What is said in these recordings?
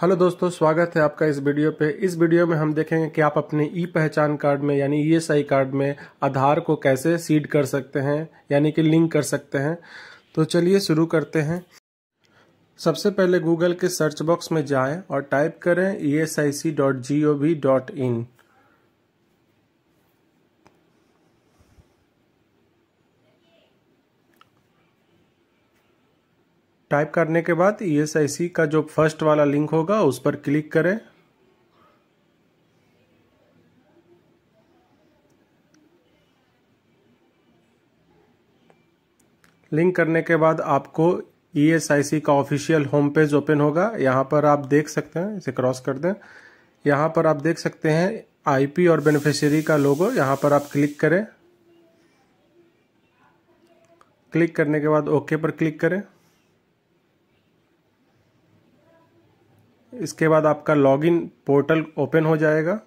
hello दोस्तों स्वागत है आपका इस वीडियो पे इस वीडियो में हम देखेंगे कि आप अपने ई पहचान कार्ड में यानी ई कार्ड में आधार को कैसे सीड कर सकते हैं यानी कि लिंक कर सकते हैं तो चलिए शुरू करते हैं सबसे पहले गूगल के सर्च बॉक्स में जाएं और टाइप करें E S I C dot G O V dot in type करने के बाद ई e का जो फर्स्ट वाला लिंक होगा उस पर क्लिक करें लिंक करने के बाद आपको ई e का ऑफिशियल होम पेज ओपन होगा यहाँ पर आप देख सकते हैं इसे क्रॉस कर दें यहाँ पर आप देख सकते हैं आईपी और बेनिफिशियरी का लोगो यहाँ पर आप क्लिक करें क्लिक करने के बाद ओके पर क्लिक करें इसके बाद आपका लॉगिन पोर्टल ओपन हो जाएगा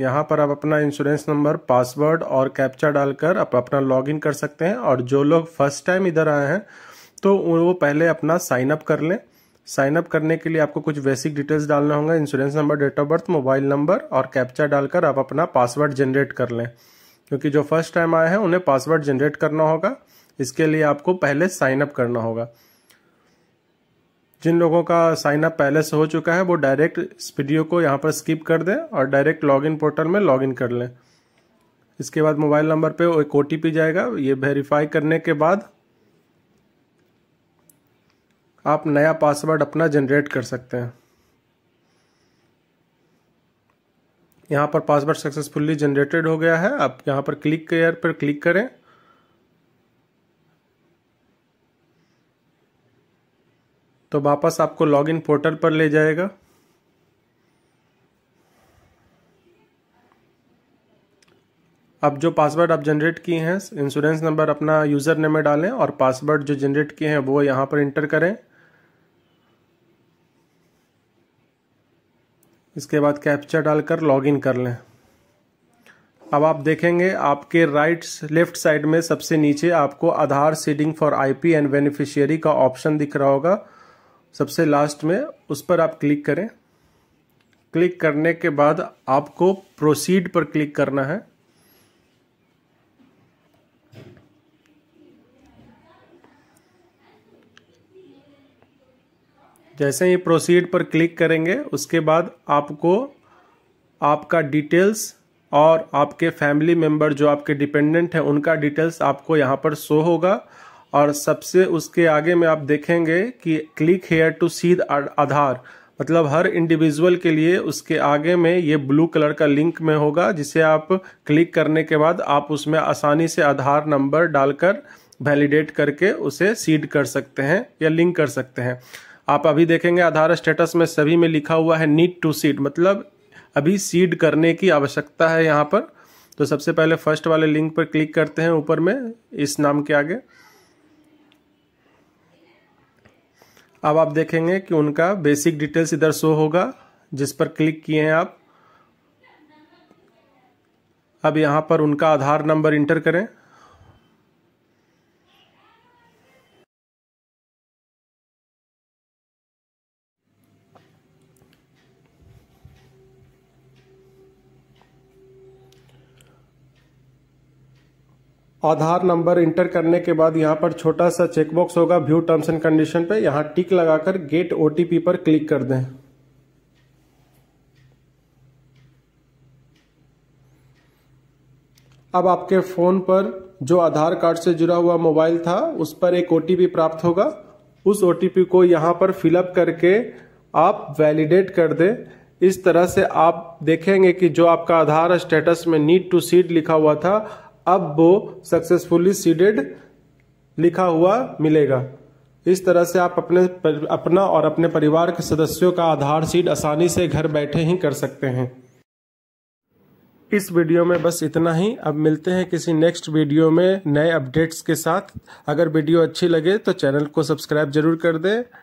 यहाँ पर आप अपना इंश्योरेंस नंबर पासवर्ड और कैप्चा डालकर आप अपना लॉगिन कर सकते हैं और जो लोग फर्स्ट टाइम इधर आए हैं तो वो पहले अपना साइन अप कर लें साइन अप करने के लिए आपको कुछ बेसिक डिटेल्स डालना होगा insurance number date of birth mobile number और कैप्चा डालकर आप अपना पासवर्ड जनरेट कर लें क्योंकि जो फर्स्ट टाइम आए हैं उन्हें पासवर्ड जनरेट करना होगा इसके लिए आपको पहले साइन अप करना होगा जिन लोगों का साइन अप पहले से हो चुका है वो डायरेक्ट इस वीडियो को यहाँ पर स्किप कर दें और डायरेक्ट लॉगिन पोर्टल में लॉगिन कर लें इसके बाद मोबाइल नंबर पे एक ओ जाएगा ये वेरीफाई करने के बाद आप नया पासवर्ड अपना जनरेट कर सकते हैं यहाँ पर पासवर्ड सक्सेसफुली जनरेटेड हो गया है आप यहाँ पर क्लिक पर क्लिक करें तो वापस आपको लॉगिन पोर्टल पर ले जाएगा अब जो पासवर्ड आप जनरेट किए हैं इंश्योरेंस नंबर अपना यूज़र नेम में डालें और पासवर्ड जो जनरेट किए हैं वो यहां पर इंटर करें इसके बाद कैप्चा डालकर लॉगिन कर लें अब आप देखेंगे आपके राइट लेफ्ट साइड में सबसे नीचे आपको Aadhaar seeding for IP and beneficiary का ऑप्शन दिख रहा होगा सबसे लास्ट में उस पर आप क्लिक करें क्लिक करने के बाद आपको प्रोसीड पर क्लिक करना है जैसे ही प्रोसीड पर क्लिक करेंगे उसके बाद आपको आपका डिटेल्स और आपके फैमिली मेंबर जो आपके डिपेंडेंट हैं उनका डिटेल्स आपको यहां पर शो होगा और सबसे उसके आगे में आप देखेंगे कि click here to see Aadhaar मतलब हर इंडिविजुअल के लिए उसके आगे में ये ब्लू कलर का लिंक में होगा जिसे आप क्लिक करने के बाद आप उसमें आसानी से आधार नंबर डालकर वैलिडेट करके उसे सीड कर सकते हैं या लिंक कर सकते हैं आप अभी देखेंगे आधार स्टेटस में सभी में लिखा हुआ है नीड टू सीड मतलब अभी सीड करने की आवश्यकता है यहाँ पर तो सबसे पहले फर्स्ट वाले लिंक पर क्लिक करते हैं ऊपर में इस नाम के आगे अब आप देखेंगे कि उनका बेसिक डिटेल्स इधर शो होगा जिस पर क्लिक किए हैं आप अब यहाँ पर उनका आधार नंबर इंटर करें आधार नंबर इंटर करने के बाद यहाँ पर छोटा सा चेकबॉक्स होगा व्यू टर्म्स एंड कंडीशन पे यहाँ टिक लगाकर गेट ओटीपी पर क्लिक कर दें अब आपके फ़ोन पर जो आधार कार्ड से जुड़ा हुआ मोबाइल था उस पर एक ओ प्राप्त होगा उस ओ को यहाँ पर फिलअप करके आप वैलिडेट कर दें इस तरह से आप देखेंगे कि जो आपका आधार स्टेटस में नीड टू सीड लिखा हुआ था अब वो सक्सेसफुली सीडेड लिखा हुआ मिलेगा इस तरह से आप अपने पर, अपना और अपने परिवार के सदस्यों का आधार सीड आसानी से घर बैठे ही कर सकते हैं इस वीडियो में बस इतना ही अब मिलते हैं किसी नेक्स्ट वीडियो में नए अपडेट्स के साथ अगर वीडियो अच्छी लगे तो चैनल को सब्सक्राइब जरूर कर दें